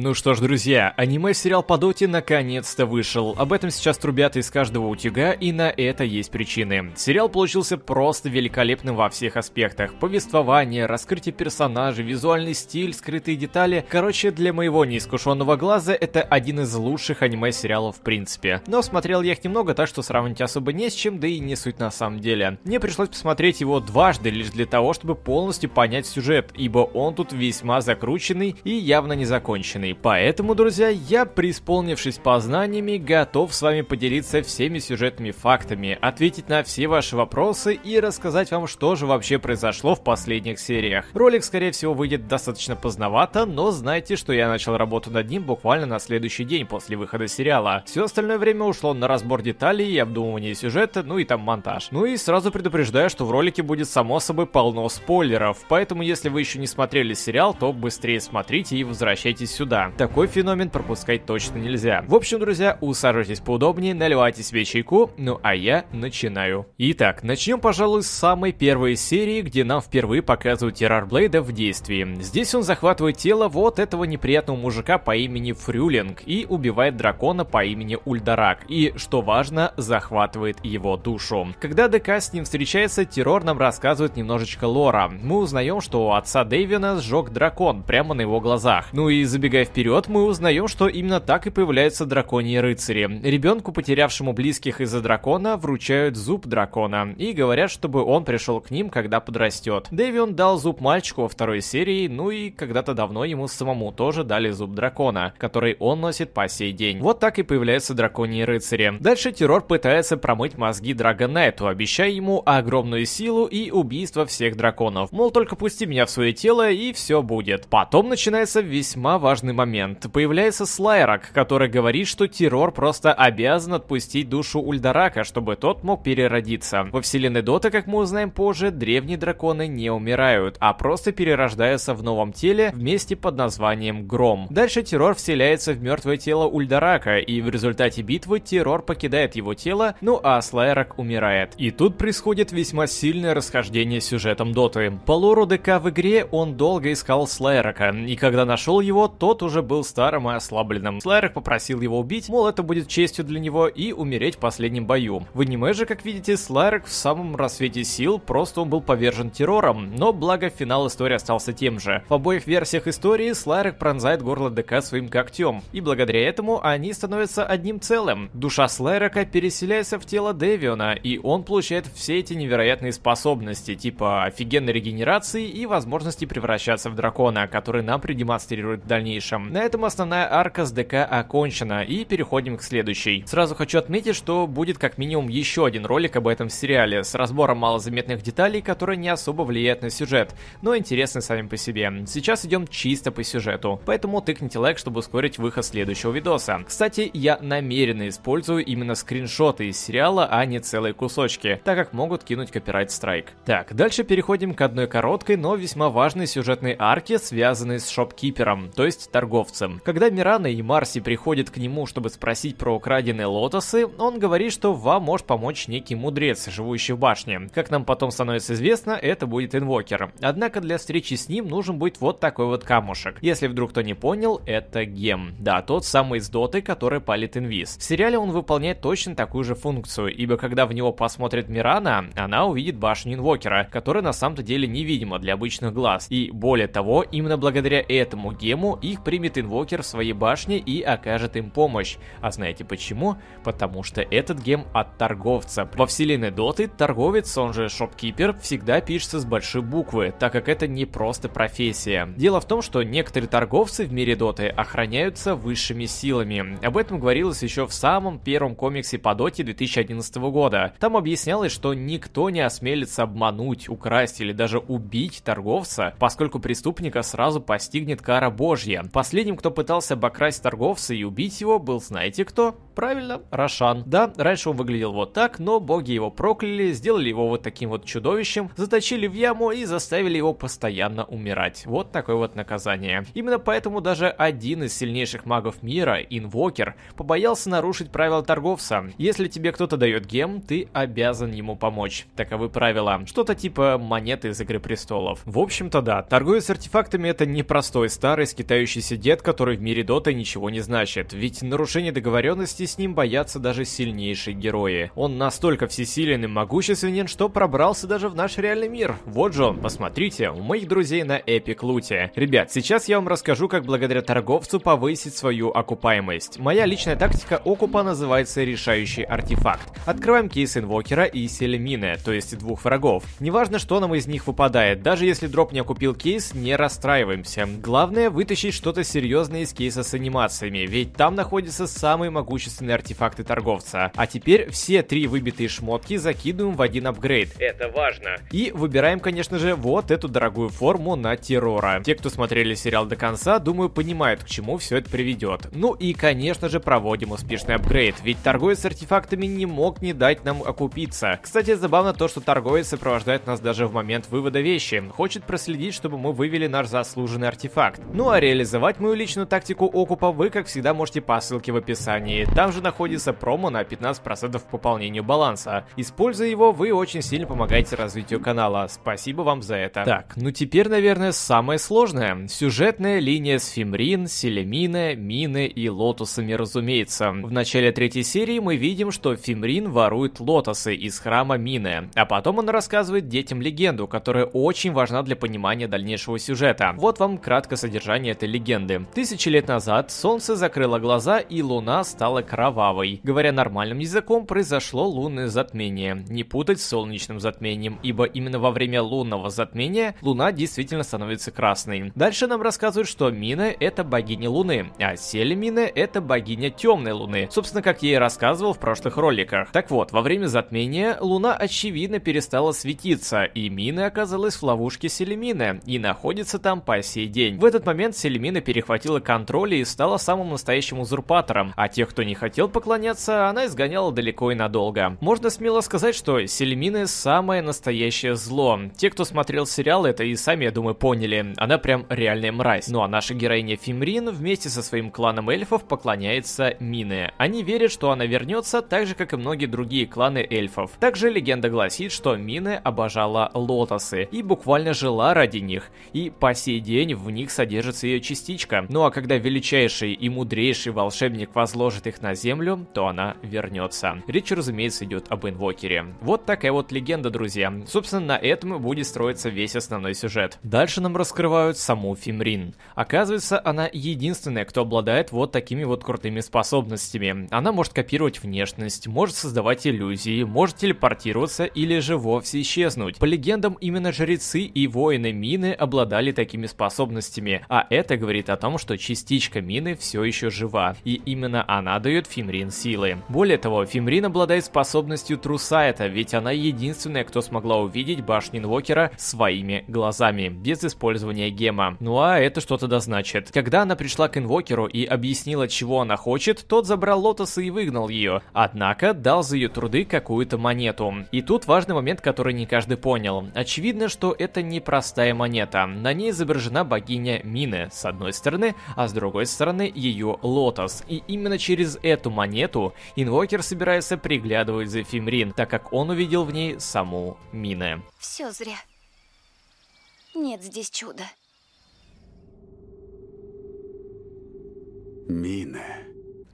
Ну что ж, друзья, аниме-сериал по доте наконец-то вышел. Об этом сейчас трубят из каждого утюга, и на это есть причины. Сериал получился просто великолепным во всех аспектах. Повествование, раскрытие персонажей, визуальный стиль, скрытые детали. Короче, для моего неискушенного глаза это один из лучших аниме-сериалов в принципе. Но смотрел я их немного, так что сравнить особо не с чем, да и не суть на самом деле. Мне пришлось посмотреть его дважды, лишь для того, чтобы полностью понять сюжет, ибо он тут весьма закрученный и явно не законченный интересный, поэтому, друзья, я, преисполнившись познаниями, готов с вами поделиться всеми сюжетными фактами, ответить на все ваши вопросы и рассказать вам, что же вообще произошло в последних сериях. Ролик, скорее всего, выйдет достаточно поздновато, но знайте, что я начал работу над ним буквально на следующий день после выхода сериала. Все остальное время ушло на разбор деталей и обдумывание сюжета, ну и там монтаж. Ну и сразу предупреждаю, что в ролике будет само собой полно спойлеров, поэтому если вы еще не смотрели сериал, то быстрее смотрите и возвращайтесь сюда сюда. Такой феномен пропускать точно нельзя. В общем, друзья, усаживайтесь поудобнее, наливайте себе чайку, ну а я начинаю. Итак, начнем, пожалуй, с самой первой серии, где нам впервые показывают террор Блейда в действии. Здесь он захватывает тело вот этого неприятного мужика по имени Фрюлинг и убивает дракона по имени Ульдарак. И, что важно, захватывает его душу. Когда ДК с ним встречается, террор нам рассказывает немножечко лора. Мы узнаем, что у отца Дэйвина сжег дракон прямо на его глазах. Ну и забегая Забегая вперед, мы узнаем, что именно так и появляются драконьи рыцари. Ребенку, потерявшему близких из-за дракона, вручают зуб дракона и говорят, чтобы он пришел к ним, когда подрастет. Дэвион дал зуб мальчику во второй серии, ну и когда-то давно ему самому тоже дали зуб дракона, который он носит по сей день. Вот так и появляются драконьи рыцари. Дальше террор пытается промыть мозги Драгонайту, обещая ему огромную силу и убийство всех драконов. Мол, только пусти меня в свое тело и все будет. Потом начинается весьма важный важный момент. Появляется Слайрак, который говорит, что террор просто обязан отпустить душу Ульдарака, чтобы тот мог переродиться. Во вселенной Дота, как мы узнаем позже, древние драконы не умирают, а просто перерождаются в новом теле вместе под названием Гром. Дальше террор вселяется в мертвое тело Ульдарака, и в результате битвы террор покидает его тело, ну а Слайрак умирает. И тут происходит весьма сильное расхождение с сюжетом Доты. По лору ДК в игре он долго искал Слайрака, и когда нашел его, тот тот уже был старым и ослабленным. Слайрик попросил его убить, мол, это будет честью для него и умереть в последнем бою. В аниме же, как видите, Слайрик в самом рассвете сил, просто он был повержен террором, но благо финал истории остался тем же. В обоих версиях истории Слайрик пронзает горло ДК своим когтем, и благодаря этому они становятся одним целым. Душа Слайрика переселяется в тело Девиона, и он получает все эти невероятные способности, типа офигенной регенерации и возможности превращаться в дракона, который нам продемонстрирует в дальнейшем дальнейшем. На этом основная арка с ДК окончена, и переходим к следующей. Сразу хочу отметить, что будет как минимум еще один ролик об этом сериале, с разбором малозаметных деталей, которые не особо влияют на сюжет, но интересны сами по себе. Сейчас идем чисто по сюжету, поэтому тыкните лайк, чтобы ускорить выход следующего видоса. Кстати, я намеренно использую именно скриншоты из сериала, а не целые кусочки, так как могут кинуть копирайт-страйк. Так, дальше переходим к одной короткой, но весьма важной сюжетной арке, связанной с шопкипером, то есть торговцем. Когда Мирана и Марси приходят к нему, чтобы спросить про украденные лотосы, он говорит, что вам может помочь некий мудрец, живущий в башне. Как нам потом становится известно, это будет инвокер. Однако для встречи с ним нужен будет вот такой вот камушек. Если вдруг кто не понял, это гем. Да, тот самый из доты, который палит инвиз. В сериале он выполняет точно такую же функцию, ибо когда в него посмотрит Мирана, она увидит башню инвокера, которая на самом-то деле невидима для обычных глаз. И более того, именно благодаря этому гему их примет инвокер в своей башне и окажет им помощь. А знаете почему? Потому что этот гем от торговца. Во вселенной Доты торговец, он же шопкипер, всегда пишется с большой буквы, так как это не просто профессия. Дело в том, что некоторые торговцы в мире Доты охраняются высшими силами. Об этом говорилось еще в самом первом комиксе по Доте 2011 года. Там объяснялось, что никто не осмелится обмануть, украсть или даже убить торговца, поскольку преступника сразу постигнет кара божья. Последним, кто пытался обокрасть торговца и убить его, был знаете кто? Правильно, Рошан. Да, раньше он выглядел вот так, но боги его прокляли, сделали его вот таким вот чудовищем, заточили в яму и заставили его постоянно умирать. Вот такое вот наказание. Именно поэтому даже один из сильнейших магов мира, Инвокер, побоялся нарушить правила торговца. Если тебе кто-то дает гем, ты обязан ему помочь. Таковы правила. Что-то типа монеты из Игры Престолов. В общем-то да, торговец артефактами это непростой старый скитающийся выдающийся дед, который в мире Доты ничего не значит, ведь нарушение договоренности с ним боятся даже сильнейшие герои. Он настолько всесилен и могущественен, что пробрался даже в наш реальный мир. Вот же он, посмотрите, у моих друзей на Эпик Луте. Ребят, сейчас я вам расскажу, как благодаря торговцу повысить свою окупаемость. Моя личная тактика окупа называется решающий артефакт. Открываем кейс инвокера и селемина, то есть двух врагов. Неважно, что нам из них выпадает, даже если дроп не окупил кейс, не расстраиваемся. Главное вытащить что что-то серьезное из кейса с анимациями, ведь там находятся самые могущественные артефакты торговца. А теперь все три выбитые шмотки закидываем в один апгрейд. Это важно. И выбираем, конечно же, вот эту дорогую форму на террора. Те, кто смотрели сериал до конца, думаю, понимают, к чему все это приведет. Ну и, конечно же, проводим успешный апгрейд, ведь торговец с артефактами не мог не дать нам окупиться. Кстати, забавно то, что торговец сопровождает нас даже в момент вывода вещи. Хочет проследить, чтобы мы вывели наш заслуженный артефакт. Ну а реализовать Реализовать мою личную тактику окупа вы, как всегда, можете по ссылке в описании. Там же находится промо на 15% пополнению баланса. Используя его, вы очень сильно помогаете развитию канала. Спасибо вам за это. Так, ну теперь, наверное, самое сложное. Сюжетная линия с Фимрин, Селемина, Мины и Лотосами, разумеется. В начале третьей серии мы видим, что Фимрин ворует лотосы из храма Мины, а потом он рассказывает детям легенду, которая очень важна для понимания дальнейшего сюжета. Вот вам краткое содержание этой легенды легенды. Тысячи лет назад солнце закрыло глаза и луна стала кровавой. Говоря нормальным языком, произошло лунное затмение. Не путать с солнечным затмением, ибо именно во время лунного затмения луна действительно становится красной. Дальше нам рассказывают, что Мина это богиня луны, а Селемина это богиня темной луны. Собственно, как я и рассказывал в прошлых роликах. Так вот, во время затмения луна очевидно перестала светиться, и Мина оказалась в ловушке Селемины и находится там по сей день. В этот момент Селемина спокойно перехватила контроль и стала самым настоящим узурпатором, а тех, кто не хотел поклоняться, она изгоняла далеко и надолго. Можно смело сказать, что Сельмины самое настоящее зло. Те, кто смотрел сериал, это и сами, я думаю, поняли. Она прям реальная мразь. Ну а наша героиня Фимрин вместе со своим кланом эльфов поклоняется Мине. Они верят, что она вернется, так же, как и многие другие кланы эльфов. Также легенда гласит, что Мине обожала лотосы и буквально жила ради них. И по сей день в них содержится ее частица частичка, ну а когда величайший и мудрейший волшебник возложит их на землю, то она вернется. Речь, разумеется, идет об инвокере. Вот такая вот легенда, друзья. Собственно, на этом будет строиться весь основной сюжет. Дальше нам раскрывают саму Фимрин. Оказывается, она единственная, кто обладает вот такими вот крутыми способностями. Она может копировать внешность, может создавать иллюзии, может телепортироваться или же вовсе исчезнуть. По легендам, именно жрецы и воины Мины обладали такими способностями, а это говорит говорит о том, что частичка мины все еще жива, и именно она дает Фимрин силы. Более того, Фимрин обладает способностью Трусайта, ведь она единственная, кто смогла увидеть башню Инвокера своими глазами, без использования гема. Ну а это что тогда значит. Когда она пришла к Инвокеру и объяснила, чего она хочет, тот забрал Лотоса и выгнал ее, однако дал за ее труды какую-то монету. И тут важный момент, который не каждый понял. Очевидно, что это не простая монета. На ней изображена богиня Мины, с одной одной стороны, а с другой стороны ее лотос. И именно через эту монету инвокер собирается приглядывать за Фимрин, так как он увидел в ней саму Мины. Все зря. Нет здесь чуда. Мины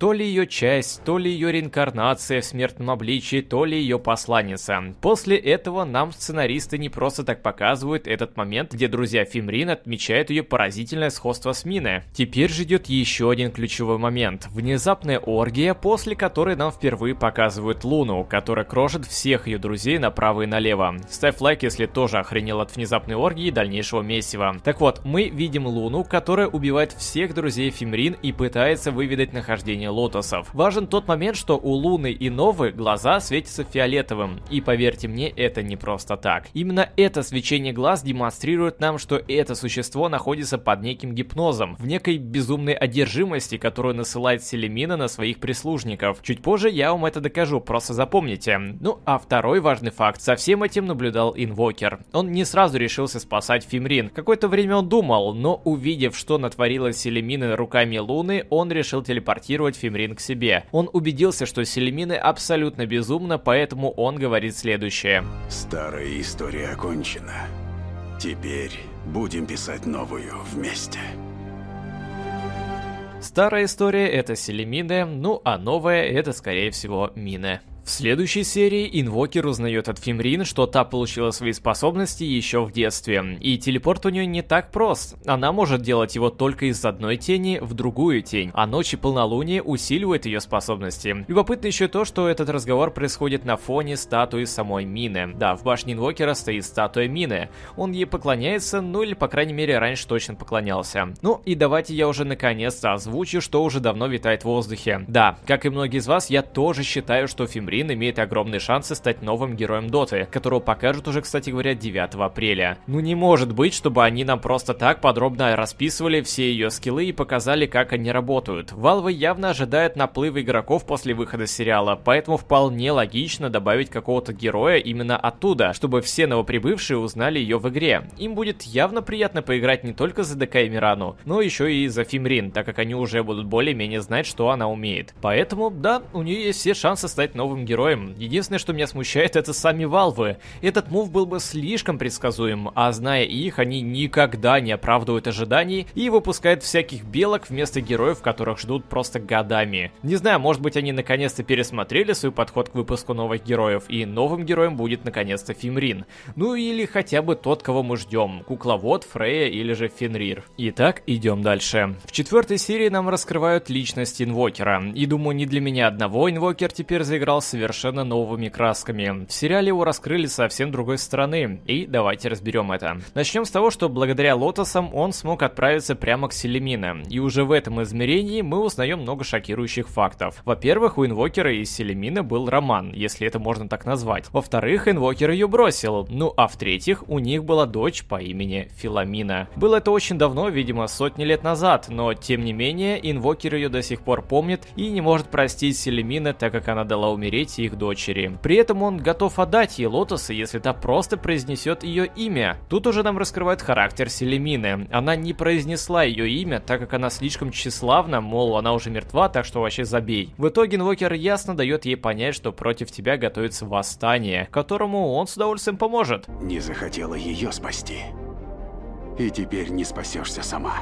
то ли ее часть, то ли ее реинкарнация в смертном обличии, то ли ее посланница. После этого нам сценаристы не просто так показывают этот момент, где друзья Фимрин отмечают ее поразительное сходство с Миной. Теперь же идет еще один ключевой момент. Внезапная оргия, после которой нам впервые показывают Луну, которая крошит всех ее друзей направо и налево. Ставь лайк, если тоже охренел от внезапной оргии и дальнейшего месива. Так вот, мы видим Луну, которая убивает всех друзей Фимрин и пытается выведать нахождение лотосов. Важен тот момент, что у Луны и Новы глаза светятся фиолетовым. И поверьте мне, это не просто так. Именно это свечение глаз демонстрирует нам, что это существо находится под неким гипнозом, в некой безумной одержимости, которую насылает Селемина на своих прислужников. Чуть позже я вам это докажу, просто запомните. Ну а второй важный факт, со всем этим наблюдал Инвокер. Он не сразу решился спасать Фимрин. Какое-то время он думал, но увидев, что натворила Селемина руками Луны, он решил телепортировать Фимрин к себе. Он убедился, что Сельмины абсолютно безумно, поэтому он говорит следующее. «Старая история окончена. Теперь будем писать новую вместе». Старая история — это Селемине, ну а новая — это, скорее всего, Мине. В следующей серии Инвокер узнает от Фимрин, что та получила свои способности еще в детстве, и телепорт у нее не так прост. Она может делать его только из одной тени в другую тень, а ночи полнолуние усиливают ее способности. Любопытно еще то, что этот разговор происходит на фоне статуи самой Мины. Да, в башне Инвокера стоит статуя Мины. Он ей поклоняется, ну или по крайней мере раньше точно поклонялся. Ну и давайте я уже наконец-то озвучу, что уже давно витает в воздухе. Да, как и многие из вас, я тоже считаю, что Фимрин Марин имеет огромные шансы стать новым героем Доты, которого покажут уже, кстати говоря, 9 апреля. Ну не может быть, чтобы они нам просто так подробно расписывали все ее скиллы и показали, как они работают. Valve явно ожидает наплыва игроков после выхода сериала, поэтому вполне логично добавить какого-то героя именно оттуда, чтобы все новоприбывшие узнали ее в игре. Им будет явно приятно поиграть не только за ДК и но еще и за Фимрин, так как они уже будут более-менее знать, что она умеет. Поэтому, да, у нее есть все шансы стать новым новым героем. Единственное, что меня смущает, это сами Валвы. Этот мув был бы слишком предсказуем, а зная их, они никогда не оправдывают ожиданий и выпускают всяких белок вместо героев, которых ждут просто годами. Не знаю, может быть они наконец-то пересмотрели свой подход к выпуску новых героев, и новым героем будет наконец-то Фимрин. Ну или хотя бы тот, кого мы ждем, кукловод, Фрея или же Фенрир. Итак, идем дальше. В четвертой серии нам раскрывают личность Инвокера, и думаю, не для меня одного Инвокер теперь заигрался совершенно новыми красками. В сериале его раскрыли совсем другой стороны, и давайте разберем это. Начнем с того, что благодаря лотосам он смог отправиться прямо к Селемина, и уже в этом измерении мы узнаем много шокирующих фактов. Во-первых, у Инвокера и Селемина был роман, если это можно так назвать. Во-вторых, Инвокер ее бросил. Ну а в-третьих, у них была дочь по имени Филамина. Было это очень давно, видимо, сотни лет назад, но тем не менее, Инвокер ее до сих пор помнит и не может простить Селемина, так как она дала умереть третьей их дочери. При этом он готов отдать ей лотосы, если та просто произнесет ее имя. Тут уже нам раскрывает характер Селемины. Она не произнесла ее имя, так как она слишком тщеславна, мол, она уже мертва, так что вообще забей. В итоге Инвокер ясно дает ей понять, что против тебя готовится восстание, которому он с удовольствием поможет. Не захотела ее спасти. И теперь не спасешься сама.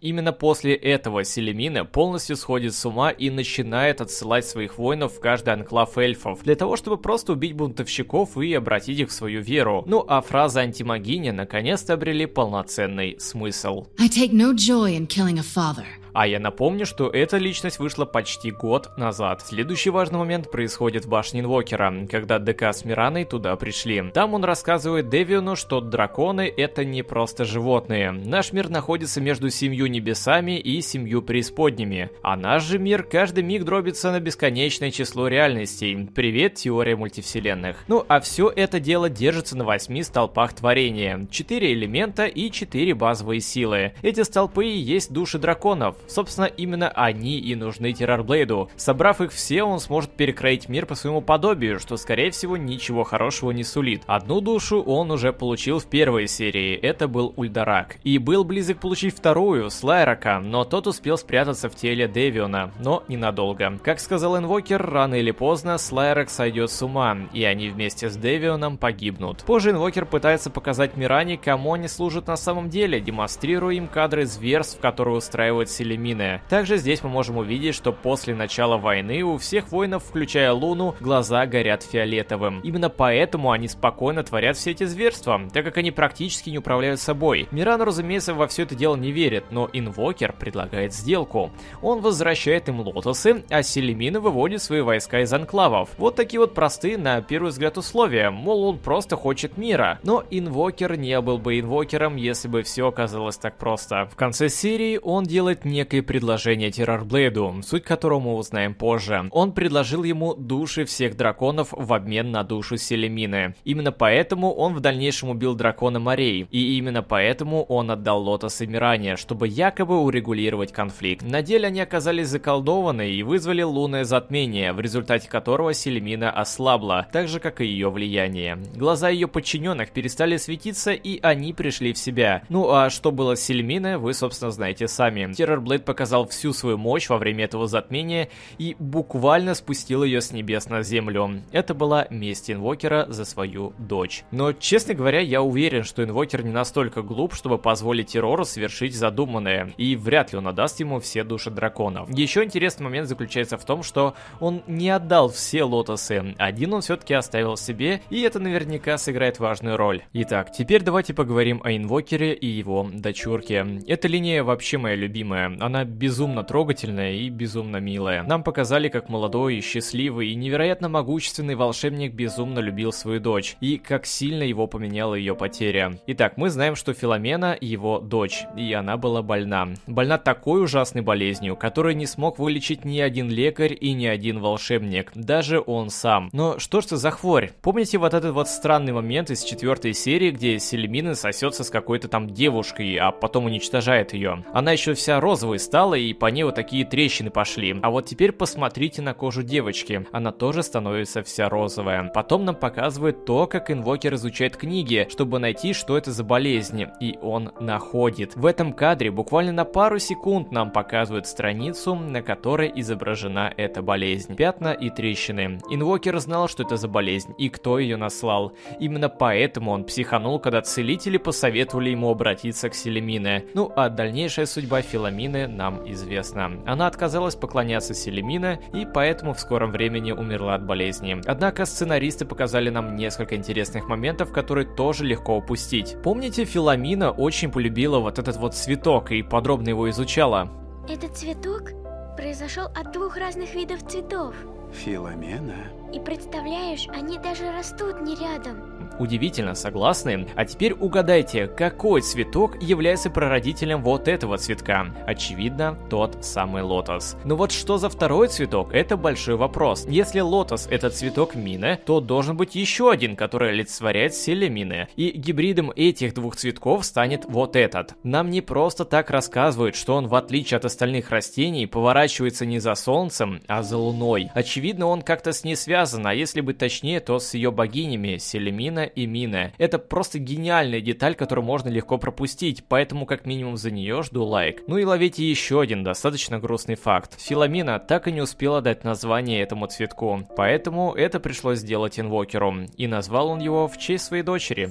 Именно после этого Селемина полностью сходит с ума и начинает отсылать своих воинов в каждый анклав эльфов, для того, чтобы просто убить бунтовщиков и обратить их в свою веру. Ну а фразы антимагини наконец-то обрели полноценный смысл. I take no joy in killing a father. А я напомню, что эта личность вышла почти год назад. Следующий важный момент происходит в башне Инвокера, когда ДК с Мираной туда пришли. Там он рассказывает Девиону, что драконы — это не просто животные. Наш мир находится между семью небесами и семью преисподними. А наш же мир каждый миг дробится на бесконечное число реальностей. Привет, теория мультивселенных. Ну а все это дело держится на восьми столпах творения. Четыре элемента и четыре базовые силы. Эти столпы и есть души драконов, Собственно, именно они и нужны Террорблейду. Собрав их все, он сможет перекроить мир по своему подобию, что, скорее всего, ничего хорошего не сулит. Одну душу он уже получил в первой серии, это был Ульдарак. И был близок получить вторую, Слайрака, но тот успел спрятаться в теле Девиона, но ненадолго. Как сказал Инвокер, рано или поздно Слайрак сойдет с ума, и они вместе с Девионом погибнут. Позже Инвокер пытается показать Миране, кому они служат на самом деле, демонстрируя им кадры зверств, которые устраивают сильные или мины. Также здесь мы можем увидеть, что после начала войны у всех воинов, включая Луну, глаза горят фиолетовым. Именно поэтому они спокойно творят все эти зверства, так как они практически не управляют собой. Миран, разумеется, во все это дело не верит, но Инвокер предлагает сделку. Он возвращает им лотосы, а Селемина выводит свои войска из анклавов. Вот такие вот простые, на первый взгляд, условия, мол, он просто хочет мира. Но Инвокер не был бы Инвокером, если бы все оказалось так просто. В конце серии он делает не некое предложение Террорблейду, суть которого мы узнаем позже. Он предложил ему души всех драконов в обмен на душу Селемины. Именно поэтому он в дальнейшем убил дракона морей, и именно поэтому он отдал Лотос и Мирания, чтобы якобы урегулировать конфликт. На деле они оказались заколдованы и вызвали лунное затмение, в результате которого Селемина ослабла, так же как и ее влияние. Глаза ее подчиненных перестали светиться, и они пришли в себя. Ну а что было с Селеминой, вы собственно знаете сами. Террорблейд Xenoblade показал всю свою мощь во время этого затмения и буквально спустил ее с небес на землю. Это была месть Инвокера за свою дочь. Но, честно говоря, я уверен, что Инвокер не настолько глуп, чтобы позволить Террору совершить задуманное, и вряд ли он отдаст ему все души драконов. Еще интересный момент заключается в том, что он не отдал все лотосы, один он все-таки оставил себе, и это наверняка сыграет важную роль. Итак, теперь давайте поговорим о Инвокере и его дочурке. Эта линия вообще моя любимая. Она безумно трогательная и безумно милая. Нам показали, как молодой, счастливый и невероятно могущественный волшебник безумно любил свою дочь, и как сильно его поменяла ее потеря. Итак, мы знаем, что Филомена его дочь, и она была больна. Больна такой ужасной болезнью, которую не смог вылечить ни один лекарь и ни один волшебник, даже он сам. Но что ж это за хворь? Помните вот этот вот странный момент из четвертой серии, где Селемина сосется с какой-то там девушкой, а потом уничтожает ее? Она еще вся розовая розовой стала, и по ней вот такие трещины пошли. А вот теперь посмотрите на кожу девочки. Она тоже становится вся розовая. Потом нам показывают то, как инвокер изучает книги, чтобы найти, что это за болезни. И он находит. В этом кадре буквально на пару секунд нам показывают страницу, на которой изображена эта болезнь. Пятна и трещины. Инвокер знал, что это за болезнь и кто ее наслал. Именно поэтому он психанул, когда целители посоветовали ему обратиться к Селемине. Ну а дальнейшая судьба Филамины Селимины нам известна. Она отказалась поклоняться Селимина и поэтому в скором времени умерла от болезни. Однако сценаристы показали нам несколько интересных моментов, которые тоже легко упустить. Помните, Филамина очень полюбила вот этот вот цветок и подробно его изучала. Этот цветок произошел от двух разных видов цветов. Филомена. И представляешь, они даже растут не рядом. Удивительно, согласны? А теперь угадайте, какой цветок является прародителем вот этого цветка? Очевидно, тот самый лотос. Но ну вот что за второй цветок, это большой вопрос. Если лотос это цветок мины, то должен быть еще один, который олицетворяет силе мины. И гибридом этих двух цветков станет вот этот. Нам не просто так рассказывают, что он в отличие от остальных растений поворачивается не за солнцем, а за луной. Очевидно, он как-то с ней связан, а если быть точнее, то с ее богинями Селемина и Мина. Это просто гениальная деталь, которую можно легко пропустить, поэтому как минимум за нее жду лайк. Ну и ловите еще один достаточно грустный факт. Филамина так и не успела дать название этому цветку, поэтому это пришлось сделать инвокеру, и назвал он его в честь своей дочери.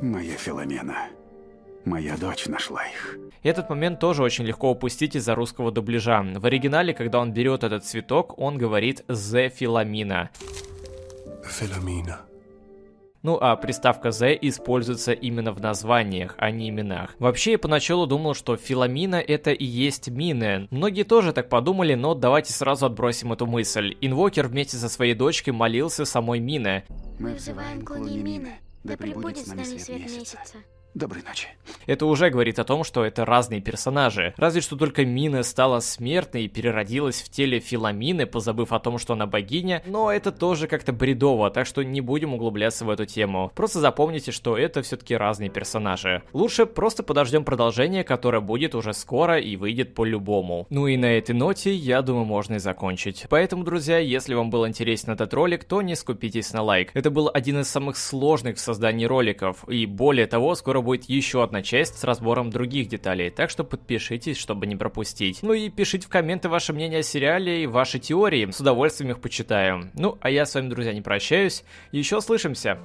Моя Филомена. Моя дочь нашла их. Этот момент тоже очень легко упустить из-за русского дубляжа. В оригинале, когда он берет этот цветок, он говорит «Зе Филамина». Филомина. Ну а приставка «the» используется именно в названиях, а не именах. Вообще, я поначалу думал, что филамина это и есть мины. Многие тоже так подумали, но давайте сразу отбросим эту мысль. Инвокер вместе со своей дочкой молился самой Мине. Мы взываем к луне Мины, да пребудет с нами свет месяца. Доброй ночи. Это уже говорит о том, что это разные персонажи. Разве что только Мина стала смертной и переродилась в теле Филамины, позабыв о том, что она богиня, но это тоже как-то бредово, так что не будем углубляться в эту тему. Просто запомните, что это все-таки разные персонажи. Лучше просто подождем продолжение, которое будет уже скоро и выйдет по-любому. Ну и на этой ноте, я думаю, можно и закончить. Поэтому, друзья, если вам был интересен этот ролик, то не скупитесь на лайк. Это был один из самых сложных в создании роликов, и более того, скоро будет еще одна часть с разбором других деталей, так что подпишитесь, чтобы не пропустить. Ну и пишите в комменты ваше мнение о сериале и ваши теории, с удовольствием их почитаю. Ну, а я с вами, друзья, не прощаюсь, еще слышимся!